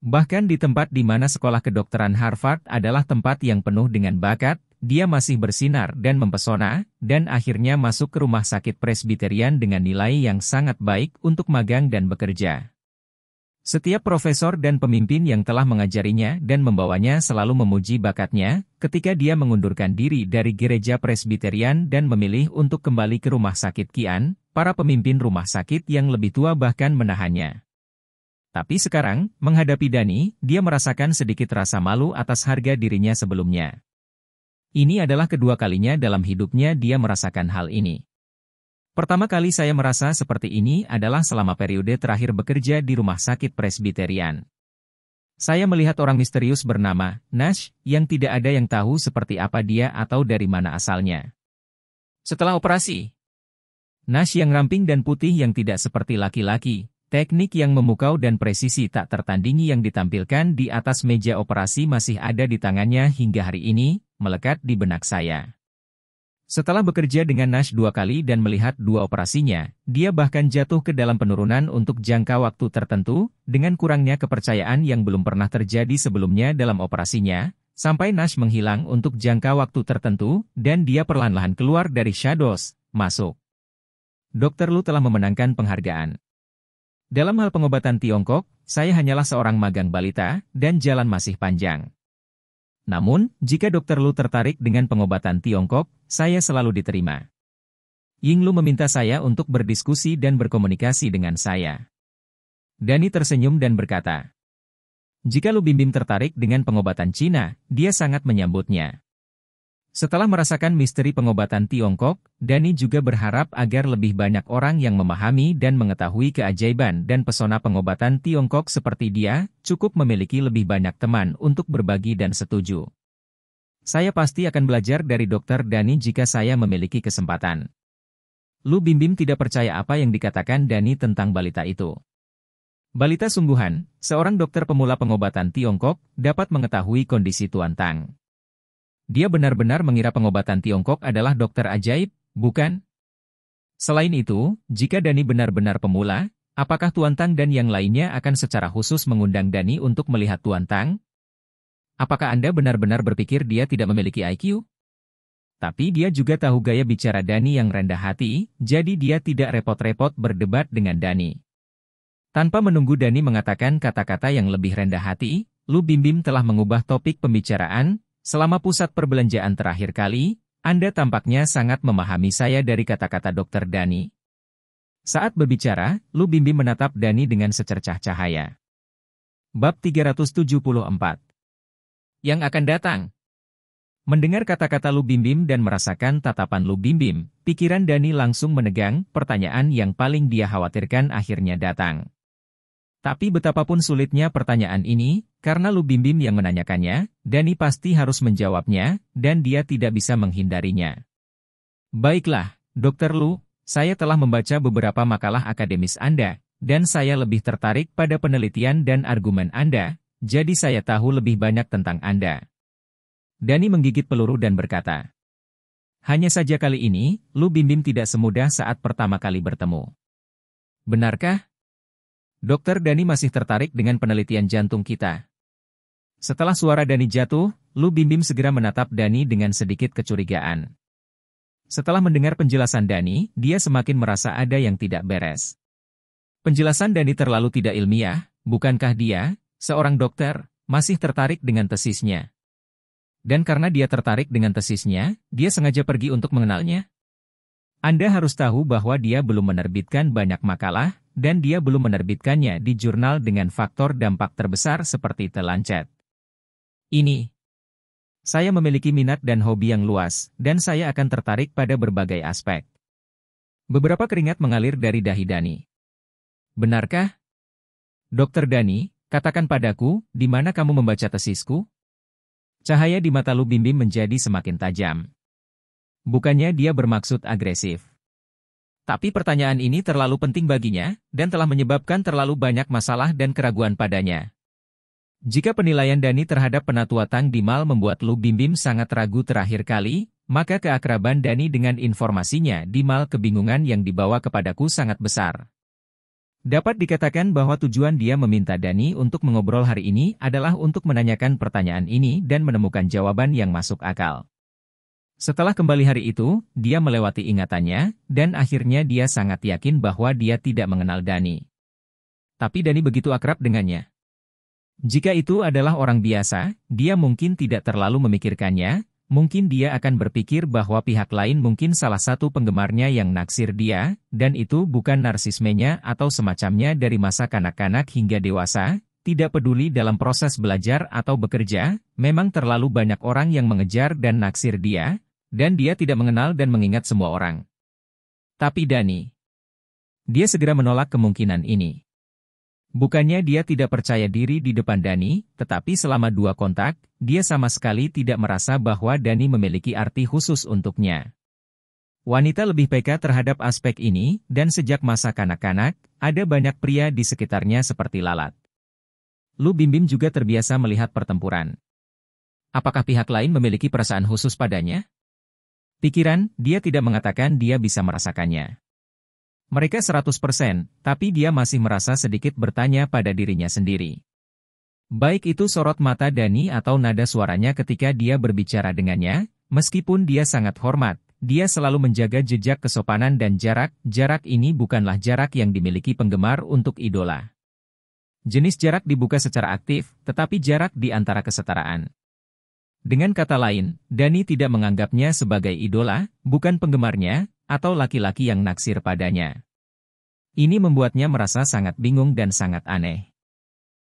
Bahkan di tempat di mana sekolah kedokteran Harvard adalah tempat yang penuh dengan bakat, dia masih bersinar dan mempesona, dan akhirnya masuk ke rumah sakit Presbyterian dengan nilai yang sangat baik untuk magang dan bekerja. Setiap profesor dan pemimpin yang telah mengajarinya dan membawanya selalu memuji bakatnya ketika dia mengundurkan diri dari gereja Presbyterian dan memilih untuk kembali ke rumah sakit Kian, para pemimpin rumah sakit yang lebih tua bahkan menahannya. Tapi sekarang, menghadapi Dani, dia merasakan sedikit rasa malu atas harga dirinya sebelumnya. Ini adalah kedua kalinya dalam hidupnya dia merasakan hal ini. Pertama kali saya merasa seperti ini adalah selama periode terakhir bekerja di rumah sakit Presbyterian. Saya melihat orang misterius bernama Nash yang tidak ada yang tahu seperti apa dia atau dari mana asalnya. Setelah operasi, Nash yang ramping dan putih yang tidak seperti laki-laki, Teknik yang memukau dan presisi tak tertandingi yang ditampilkan di atas meja operasi masih ada di tangannya hingga hari ini, melekat di benak saya. Setelah bekerja dengan Nash dua kali dan melihat dua operasinya, dia bahkan jatuh ke dalam penurunan untuk jangka waktu tertentu, dengan kurangnya kepercayaan yang belum pernah terjadi sebelumnya dalam operasinya, sampai Nash menghilang untuk jangka waktu tertentu, dan dia perlahan-lahan keluar dari Shadows, masuk. Dokter Lu telah memenangkan penghargaan. Dalam hal pengobatan Tiongkok, saya hanyalah seorang magang balita dan jalan masih panjang. Namun, jika dokter Lu tertarik dengan pengobatan Tiongkok, saya selalu diterima. Ying Lu meminta saya untuk berdiskusi dan berkomunikasi dengan saya. Dani tersenyum dan berkata, jika Lu Bimbim tertarik dengan pengobatan Cina, dia sangat menyambutnya. Setelah merasakan misteri pengobatan Tiongkok, Dani juga berharap agar lebih banyak orang yang memahami dan mengetahui keajaiban dan pesona pengobatan Tiongkok seperti dia, cukup memiliki lebih banyak teman untuk berbagi dan setuju. Saya pasti akan belajar dari dokter Dani jika saya memiliki kesempatan. Lu Bim tidak percaya apa yang dikatakan Dani tentang balita itu. Balita sungguhan, seorang dokter pemula pengobatan Tiongkok, dapat mengetahui kondisi Tuan Tang. Dia benar-benar mengira pengobatan Tiongkok adalah dokter ajaib, bukan? Selain itu, jika Dani benar-benar pemula, apakah Tuan Tang dan yang lainnya akan secara khusus mengundang Dani untuk melihat Tuan Tang? Apakah Anda benar-benar berpikir dia tidak memiliki IQ? Tapi dia juga tahu gaya bicara Dani yang rendah hati, jadi dia tidak repot-repot berdebat dengan Dani. Tanpa menunggu Dani mengatakan kata-kata yang lebih rendah hati, Lu Bim Bim telah mengubah topik pembicaraan, Selama pusat perbelanjaan terakhir kali, Anda tampaknya sangat memahami saya dari kata-kata Dr. Dani. Saat berbicara, Lu Bimbi menatap Dani dengan secercah cahaya. Bab 374 Yang akan datang Mendengar kata-kata Lu Bimbim dan merasakan tatapan Lu Bimbim, pikiran Dani langsung menegang, pertanyaan yang paling dia khawatirkan akhirnya datang. Tapi betapapun sulitnya pertanyaan ini, karena Lu Bimbim yang menanyakannya, Dani pasti harus menjawabnya, dan dia tidak bisa menghindarinya. Baiklah, Dr. Lu, saya telah membaca beberapa makalah akademis Anda, dan saya lebih tertarik pada penelitian dan argumen Anda, jadi saya tahu lebih banyak tentang Anda. Dani menggigit peluru dan berkata, Hanya saja kali ini, Lu Bimbim tidak semudah saat pertama kali bertemu. Benarkah? Dokter Dani masih tertarik dengan penelitian jantung kita, setelah suara Dani jatuh, Lu Bimbim segera menatap Dani dengan sedikit kecurigaan. Setelah mendengar penjelasan Dani, dia semakin merasa ada yang tidak beres. Penjelasan Dani terlalu tidak ilmiah, bukankah dia, seorang dokter, masih tertarik dengan tesisnya? Dan karena dia tertarik dengan tesisnya, dia sengaja pergi untuk mengenalnya. Anda harus tahu bahwa dia belum menerbitkan banyak makalah, dan dia belum menerbitkannya di jurnal dengan faktor dampak terbesar seperti Telancet ini. Saya memiliki minat dan hobi yang luas, dan saya akan tertarik pada berbagai aspek. Beberapa keringat mengalir dari dahi Dani. Benarkah? Dokter Dani, katakan padaku, di mana kamu membaca tesisku? Cahaya di mata Lu Bimbim menjadi semakin tajam. Bukannya dia bermaksud agresif. Tapi pertanyaan ini terlalu penting baginya, dan telah menyebabkan terlalu banyak masalah dan keraguan padanya. Jika penilaian Dani terhadap penatua Tang Mal membuat Lu Bimbim sangat ragu terakhir kali, maka keakraban Dani dengan informasinya Di Mal kebingungan yang dibawa kepadaku sangat besar. Dapat dikatakan bahwa tujuan dia meminta Dani untuk mengobrol hari ini adalah untuk menanyakan pertanyaan ini dan menemukan jawaban yang masuk akal. Setelah kembali hari itu, dia melewati ingatannya, dan akhirnya dia sangat yakin bahwa dia tidak mengenal Dani. Tapi Dani begitu akrab dengannya. Jika itu adalah orang biasa, dia mungkin tidak terlalu memikirkannya, mungkin dia akan berpikir bahwa pihak lain mungkin salah satu penggemarnya yang naksir dia, dan itu bukan narsismenya atau semacamnya dari masa kanak-kanak hingga dewasa, tidak peduli dalam proses belajar atau bekerja, memang terlalu banyak orang yang mengejar dan naksir dia, dan dia tidak mengenal dan mengingat semua orang. Tapi Dani, dia segera menolak kemungkinan ini. Bukannya dia tidak percaya diri di depan Dani, tetapi selama dua kontak, dia sama sekali tidak merasa bahwa Dani memiliki arti khusus untuknya. Wanita lebih peka terhadap aspek ini, dan sejak masa kanak-kanak, ada banyak pria di sekitarnya seperti lalat. Lu Bimbim juga terbiasa melihat pertempuran. Apakah pihak lain memiliki perasaan khusus padanya? Pikiran, dia tidak mengatakan dia bisa merasakannya. Mereka 100%, tapi dia masih merasa sedikit bertanya pada dirinya sendiri. Baik itu sorot mata Dani atau nada suaranya ketika dia berbicara dengannya, meskipun dia sangat hormat, dia selalu menjaga jejak kesopanan dan jarak, jarak ini bukanlah jarak yang dimiliki penggemar untuk idola. Jenis jarak dibuka secara aktif, tetapi jarak di antara kesetaraan. Dengan kata lain, Dani tidak menganggapnya sebagai idola, bukan penggemarnya, atau laki-laki yang naksir padanya. Ini membuatnya merasa sangat bingung dan sangat aneh.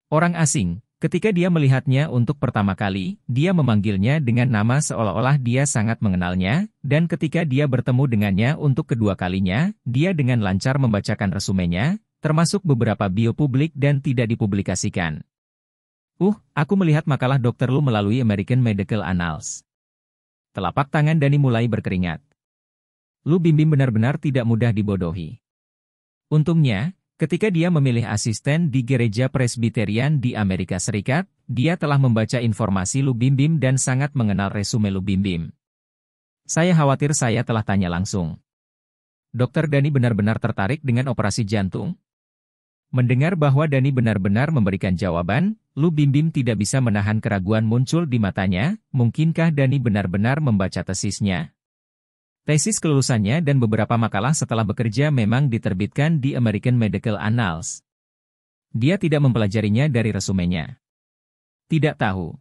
Orang asing, ketika dia melihatnya untuk pertama kali, dia memanggilnya dengan nama seolah-olah dia sangat mengenalnya, dan ketika dia bertemu dengannya untuk kedua kalinya, dia dengan lancar membacakan resumenya, termasuk beberapa bio publik dan tidak dipublikasikan. Uh, aku melihat makalah dokter lu melalui American Medical Annals. Telapak tangan Dani mulai berkeringat. Lu Bimbim benar-benar tidak mudah dibodohi. Untungnya, ketika dia memilih asisten di gereja presbiterian di Amerika Serikat, dia telah membaca informasi Lu Bimbim dan sangat mengenal resume Lu Bimbim. Saya khawatir saya telah tanya langsung. Dokter Dani benar-benar tertarik dengan operasi jantung? Mendengar bahwa Dani benar-benar memberikan jawaban, Lu Bimbim tidak bisa menahan keraguan muncul di matanya, mungkinkah Dani benar-benar membaca tesisnya? Tesis kelulusannya dan beberapa makalah setelah bekerja memang diterbitkan di American Medical Annals. Dia tidak mempelajarinya dari resumenya. Tidak tahu.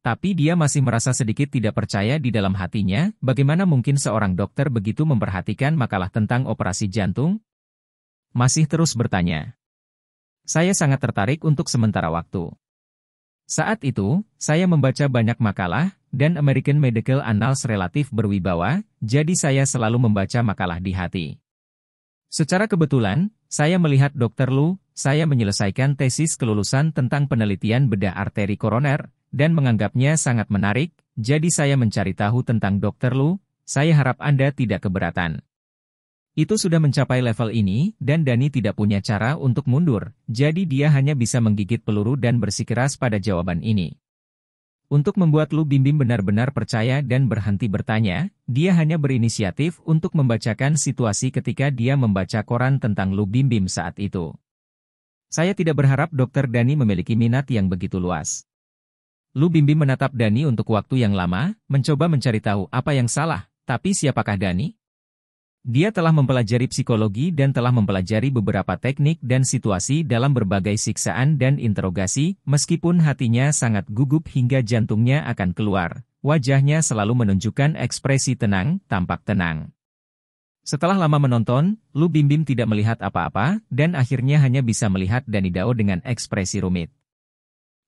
Tapi dia masih merasa sedikit tidak percaya di dalam hatinya, bagaimana mungkin seorang dokter begitu memperhatikan makalah tentang operasi jantung? Masih terus bertanya. Saya sangat tertarik untuk sementara waktu. Saat itu, saya membaca banyak makalah, dan American Medical Annals relatif berwibawa, jadi saya selalu membaca makalah di hati. Secara kebetulan, saya melihat Dr. Lu, saya menyelesaikan tesis kelulusan tentang penelitian bedah arteri koroner, dan menganggapnya sangat menarik, jadi saya mencari tahu tentang Dr. Lu, saya harap Anda tidak keberatan. Itu sudah mencapai level ini, dan Dani tidak punya cara untuk mundur, jadi dia hanya bisa menggigit peluru dan bersikeras pada jawaban ini. Untuk membuat Lu Bimbim benar-benar percaya dan berhenti bertanya, dia hanya berinisiatif untuk membacakan situasi ketika dia membaca koran tentang Lu Bimbim saat itu. Saya tidak berharap Dokter Dani memiliki minat yang begitu luas. Lu Bimbim menatap Dani untuk waktu yang lama, mencoba mencari tahu apa yang salah, tapi siapakah Dani? Dia telah mempelajari psikologi dan telah mempelajari beberapa teknik dan situasi dalam berbagai siksaan dan interogasi, meskipun hatinya sangat gugup hingga jantungnya akan keluar. Wajahnya selalu menunjukkan ekspresi tenang, tampak tenang. Setelah lama menonton, Lu Bim tidak melihat apa-apa, dan akhirnya hanya bisa melihat Danidao dengan ekspresi rumit.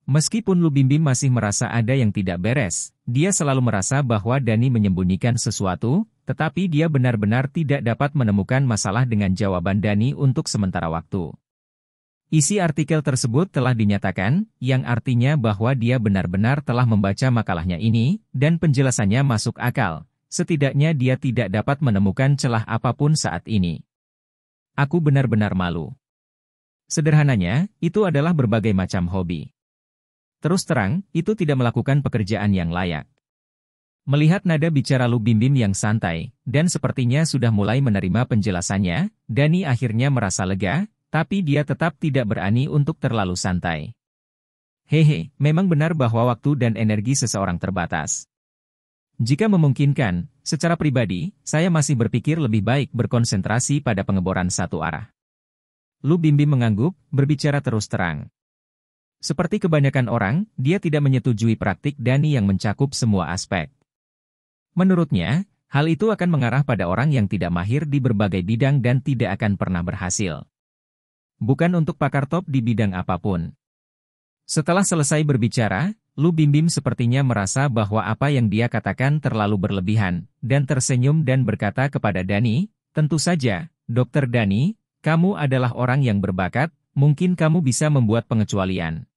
Meskipun Lubimbing masih merasa ada yang tidak beres, dia selalu merasa bahwa Dani menyembunyikan sesuatu, tetapi dia benar-benar tidak dapat menemukan masalah dengan jawaban Dani untuk sementara waktu. Isi artikel tersebut telah dinyatakan, yang artinya bahwa dia benar-benar telah membaca makalahnya ini, dan penjelasannya masuk akal. Setidaknya dia tidak dapat menemukan celah apapun saat ini. Aku benar-benar malu. Sederhananya, itu adalah berbagai macam hobi. Terus terang, itu tidak melakukan pekerjaan yang layak. Melihat nada bicara Lu Bimbim yang santai, dan sepertinya sudah mulai menerima penjelasannya, Dani akhirnya merasa lega, tapi dia tetap tidak berani untuk terlalu santai. Hehe, memang benar bahwa waktu dan energi seseorang terbatas. Jika memungkinkan, secara pribadi, saya masih berpikir lebih baik berkonsentrasi pada pengeboran satu arah. Lu Bimbim mengangguk, berbicara terus terang. Seperti kebanyakan orang, dia tidak menyetujui praktik Dani yang mencakup semua aspek. Menurutnya, hal itu akan mengarah pada orang yang tidak mahir di berbagai bidang dan tidak akan pernah berhasil. Bukan untuk pakar top di bidang apapun. Setelah selesai berbicara, Lu Bimbim sepertinya merasa bahwa apa yang dia katakan terlalu berlebihan, dan tersenyum dan berkata kepada Dani, tentu saja, Dokter Dani, kamu adalah orang yang berbakat, mungkin kamu bisa membuat pengecualian.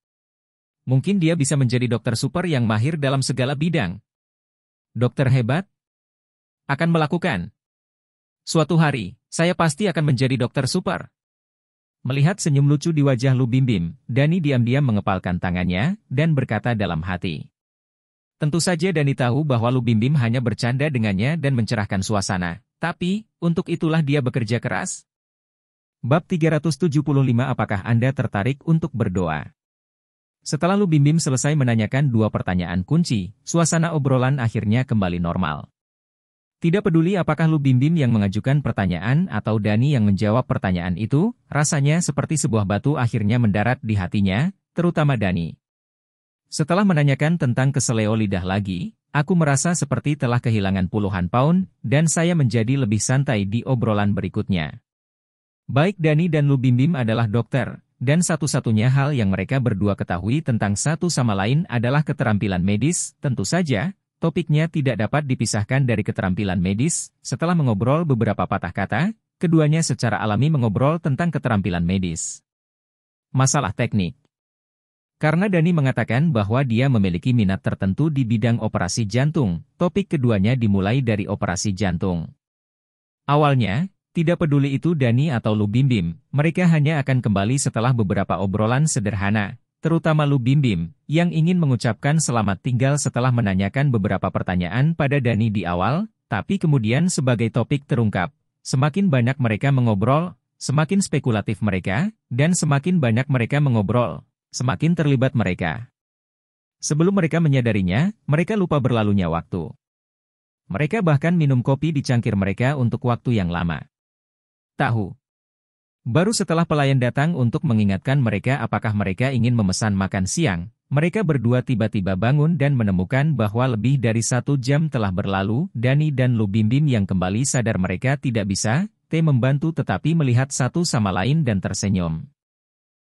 Mungkin dia bisa menjadi dokter super yang mahir dalam segala bidang. Dokter hebat? Akan melakukan. Suatu hari, saya pasti akan menjadi dokter super. Melihat senyum lucu di wajah Lu Bim Bim, Dani diam-diam mengepalkan tangannya dan berkata dalam hati. Tentu saja Dani tahu bahwa Lu Bim Bim hanya bercanda dengannya dan mencerahkan suasana, tapi, untuk itulah dia bekerja keras. Bab 375 Apakah Anda tertarik untuk berdoa? Setelah Lu Bimbim selesai menanyakan dua pertanyaan kunci, suasana obrolan akhirnya kembali normal. Tidak peduli apakah Lu Bimbim yang mengajukan pertanyaan atau Dani yang menjawab pertanyaan itu, rasanya seperti sebuah batu akhirnya mendarat di hatinya, terutama Dani. Setelah menanyakan tentang keseleo lidah lagi, aku merasa seperti telah kehilangan puluhan pound, dan saya menjadi lebih santai di obrolan berikutnya. Baik Dani dan Lu Bimbim adalah dokter, dan satu-satunya hal yang mereka berdua ketahui tentang satu sama lain adalah keterampilan medis, tentu saja, topiknya tidak dapat dipisahkan dari keterampilan medis, setelah mengobrol beberapa patah kata, keduanya secara alami mengobrol tentang keterampilan medis. Masalah teknik karena Dani mengatakan bahwa dia memiliki minat tertentu di bidang operasi jantung, topik keduanya dimulai dari operasi jantung. Awalnya, tidak peduli itu Dani atau Lu Bim, mereka hanya akan kembali setelah beberapa obrolan sederhana, terutama Lu Bim, yang ingin mengucapkan selamat tinggal setelah menanyakan beberapa pertanyaan pada Dani di awal, tapi kemudian sebagai topik terungkap. Semakin banyak mereka mengobrol, semakin spekulatif mereka, dan semakin banyak mereka mengobrol, semakin terlibat mereka. Sebelum mereka menyadarinya, mereka lupa berlalunya waktu. Mereka bahkan minum kopi di cangkir mereka untuk waktu yang lama tahu. Baru setelah pelayan datang untuk mengingatkan mereka apakah mereka ingin memesan makan siang, mereka berdua tiba-tiba bangun dan menemukan bahwa lebih dari satu jam telah berlalu, Dani dan Lu Bim Bim yang kembali sadar mereka tidak bisa, T membantu tetapi melihat satu sama lain dan tersenyum.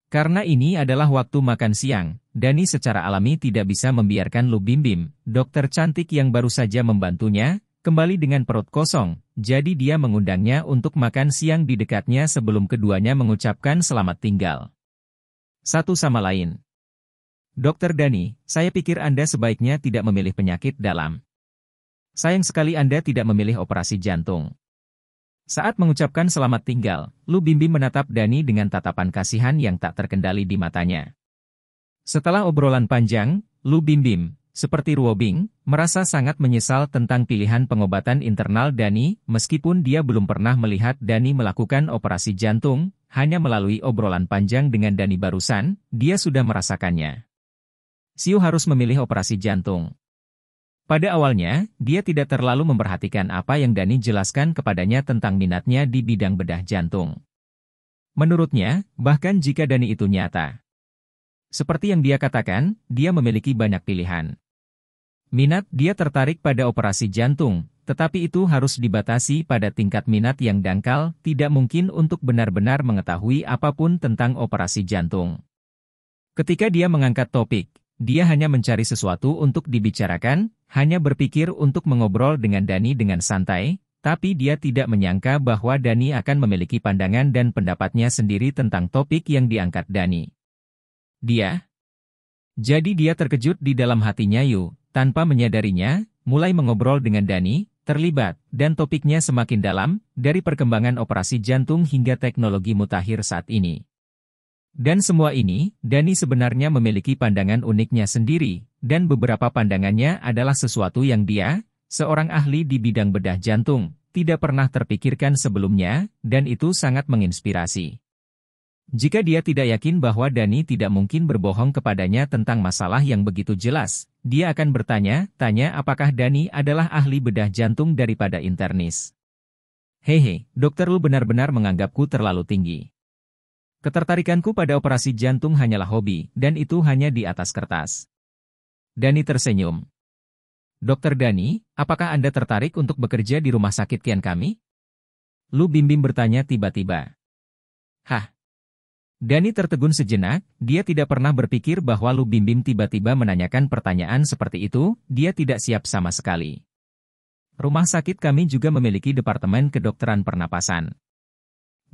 Karena ini adalah waktu makan siang, Dani secara alami tidak bisa membiarkan Lu Bim Bim, dokter cantik yang baru saja membantunya, kembali dengan perut kosong, jadi dia mengundangnya untuk makan siang di dekatnya sebelum keduanya mengucapkan selamat tinggal. Satu sama lain. Dokter Dani, saya pikir Anda sebaiknya tidak memilih penyakit dalam. Sayang sekali Anda tidak memilih operasi jantung. Saat mengucapkan selamat tinggal, Lu Bimbi menatap Dani dengan tatapan kasihan yang tak terkendali di matanya. Setelah obrolan panjang, Lu Bimbim, seperti Ruobing, merasa sangat menyesal tentang pilihan pengobatan internal Dani, meskipun dia belum pernah melihat Dani melakukan operasi jantung, hanya melalui obrolan panjang dengan Dani barusan, dia sudah merasakannya. Siu harus memilih operasi jantung. Pada awalnya, dia tidak terlalu memperhatikan apa yang Dani jelaskan kepadanya tentang minatnya di bidang bedah jantung. Menurutnya, bahkan jika Dani itu nyata. Seperti yang dia katakan, dia memiliki banyak pilihan minat dia tertarik pada operasi jantung, tetapi itu harus dibatasi pada tingkat minat yang dangkal, tidak mungkin untuk benar-benar mengetahui apapun tentang operasi jantung. Ketika dia mengangkat topik, dia hanya mencari sesuatu untuk dibicarakan, hanya berpikir untuk mengobrol dengan Dani dengan santai, tapi dia tidak menyangka bahwa Dani akan memiliki pandangan dan pendapatnya sendiri tentang topik yang diangkat Dani. Dia? Jadi dia terkejut di dalam hatinya Yu, tanpa menyadarinya, mulai mengobrol dengan Dani, terlibat, dan topiknya semakin dalam, dari perkembangan operasi jantung hingga teknologi mutakhir saat ini. Dan semua ini, Dani sebenarnya memiliki pandangan uniknya sendiri, dan beberapa pandangannya adalah sesuatu yang dia, seorang ahli di bidang bedah jantung, tidak pernah terpikirkan sebelumnya, dan itu sangat menginspirasi. Jika dia tidak yakin bahwa Dani tidak mungkin berbohong kepadanya tentang masalah yang begitu jelas, dia akan bertanya, tanya apakah Dani adalah ahli bedah jantung daripada internis. Hehe, dokter lu benar-benar menganggapku terlalu tinggi. Ketertarikanku pada operasi jantung hanyalah hobi, dan itu hanya di atas kertas. Dani tersenyum. Dokter Dani, apakah Anda tertarik untuk bekerja di rumah sakit kian kami? Lu bimbing bertanya tiba-tiba. Hah, Dani tertegun sejenak, dia tidak pernah berpikir bahwa Lu Bimbing tiba-tiba menanyakan pertanyaan seperti itu, dia tidak siap sama sekali. Rumah sakit kami juga memiliki Departemen Kedokteran Pernapasan.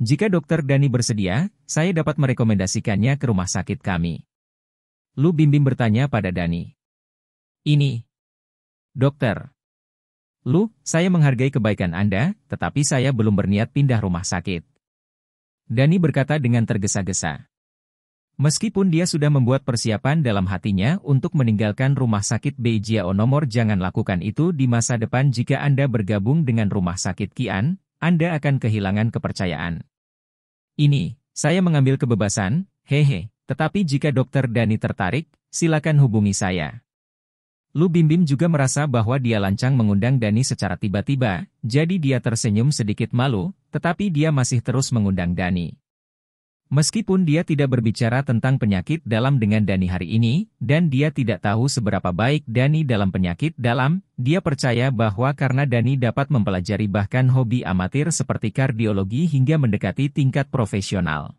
Jika dokter Dani bersedia, saya dapat merekomendasikannya ke rumah sakit kami. Lu Bimbing bertanya pada Dani. Ini. Dokter. Lu, saya menghargai kebaikan Anda, tetapi saya belum berniat pindah rumah sakit. Dani berkata dengan tergesa-gesa. Meskipun dia sudah membuat persiapan dalam hatinya untuk meninggalkan rumah sakit Beijia Onomor jangan lakukan itu di masa depan jika Anda bergabung dengan rumah sakit Kian, Anda akan kehilangan kepercayaan. Ini, saya mengambil kebebasan, hehe, tetapi jika dokter Dani tertarik, silakan hubungi saya. Lu Bimbim juga merasa bahwa dia lancang mengundang Dani secara tiba-tiba, jadi dia tersenyum sedikit malu, tetapi dia masih terus mengundang Dani. Meskipun dia tidak berbicara tentang penyakit dalam dengan Dani hari ini, dan dia tidak tahu seberapa baik Dani dalam penyakit dalam, dia percaya bahwa karena Dani dapat mempelajari bahkan hobi amatir seperti kardiologi hingga mendekati tingkat profesional.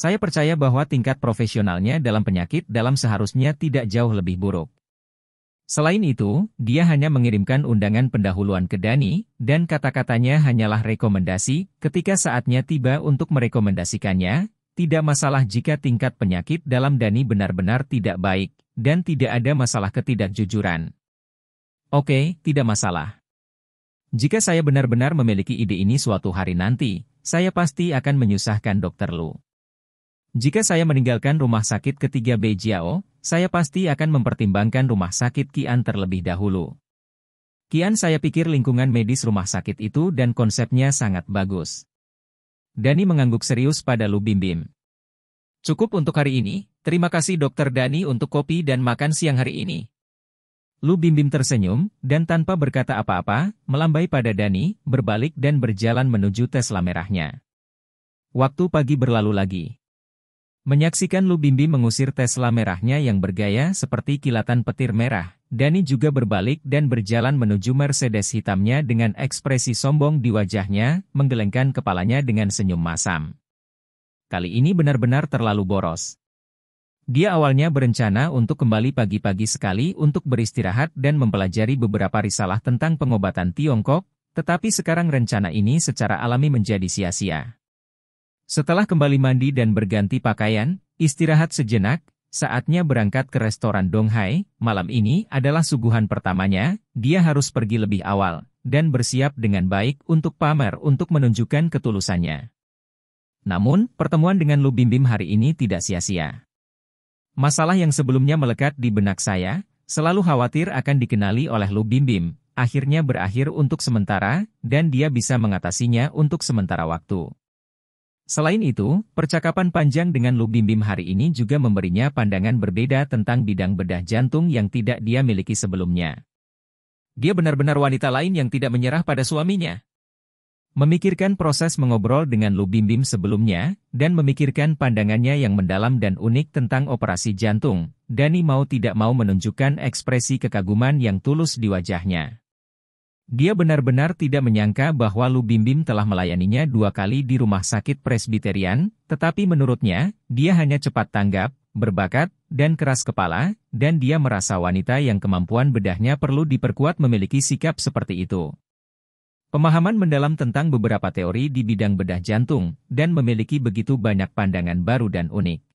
Saya percaya bahwa tingkat profesionalnya dalam penyakit dalam seharusnya tidak jauh lebih buruk. Selain itu, dia hanya mengirimkan undangan pendahuluan ke Dani, dan kata-katanya hanyalah rekomendasi, ketika saatnya tiba untuk merekomendasikannya, tidak masalah jika tingkat penyakit dalam Dani benar-benar tidak baik, dan tidak ada masalah ketidakjujuran. Oke, tidak masalah. Jika saya benar-benar memiliki ide ini suatu hari nanti, saya pasti akan menyusahkan dokter Lu. Jika saya meninggalkan rumah sakit ketiga Beijiao, saya pasti akan mempertimbangkan rumah sakit Kian terlebih dahulu. Kian saya pikir lingkungan medis rumah sakit itu dan konsepnya sangat bagus. Dani mengangguk serius pada Lu Bim Bim. Cukup untuk hari ini, terima kasih Dokter Dani untuk kopi dan makan siang hari ini. Lu Bim Bim tersenyum, dan tanpa berkata apa-apa, melambai pada Dani, berbalik dan berjalan menuju Tesla merahnya. Waktu pagi berlalu lagi. Menyaksikan Lu Bimbi mengusir Tesla merahnya yang bergaya seperti kilatan petir merah, Dani juga berbalik dan berjalan menuju Mercedes hitamnya dengan ekspresi sombong di wajahnya, menggelengkan kepalanya dengan senyum masam. Kali ini benar-benar terlalu boros. Dia awalnya berencana untuk kembali pagi-pagi sekali untuk beristirahat dan mempelajari beberapa risalah tentang pengobatan Tiongkok, tetapi sekarang rencana ini secara alami menjadi sia-sia. Setelah kembali mandi dan berganti pakaian, istirahat sejenak, saatnya berangkat ke restoran Donghai. Malam ini adalah suguhan pertamanya, dia harus pergi lebih awal, dan bersiap dengan baik untuk pamer untuk menunjukkan ketulusannya. Namun, pertemuan dengan Lu Bim Bim hari ini tidak sia-sia. Masalah yang sebelumnya melekat di benak saya, selalu khawatir akan dikenali oleh Lu Bim Bim, akhirnya berakhir untuk sementara, dan dia bisa mengatasinya untuk sementara waktu. Selain itu, percakapan panjang dengan Lu Bimbim hari ini juga memberinya pandangan berbeda tentang bidang bedah jantung yang tidak dia miliki sebelumnya. Dia benar-benar wanita lain yang tidak menyerah pada suaminya. Memikirkan proses mengobrol dengan Lu Bimbim sebelumnya, dan memikirkan pandangannya yang mendalam dan unik tentang operasi jantung, Dani mau tidak mau menunjukkan ekspresi kekaguman yang tulus di wajahnya. Dia benar-benar tidak menyangka bahwa Lu Bimbim telah melayaninya dua kali di rumah sakit Presbyterian, tetapi menurutnya, dia hanya cepat tanggap, berbakat, dan keras kepala, dan dia merasa wanita yang kemampuan bedahnya perlu diperkuat memiliki sikap seperti itu. Pemahaman mendalam tentang beberapa teori di bidang bedah jantung, dan memiliki begitu banyak pandangan baru dan unik.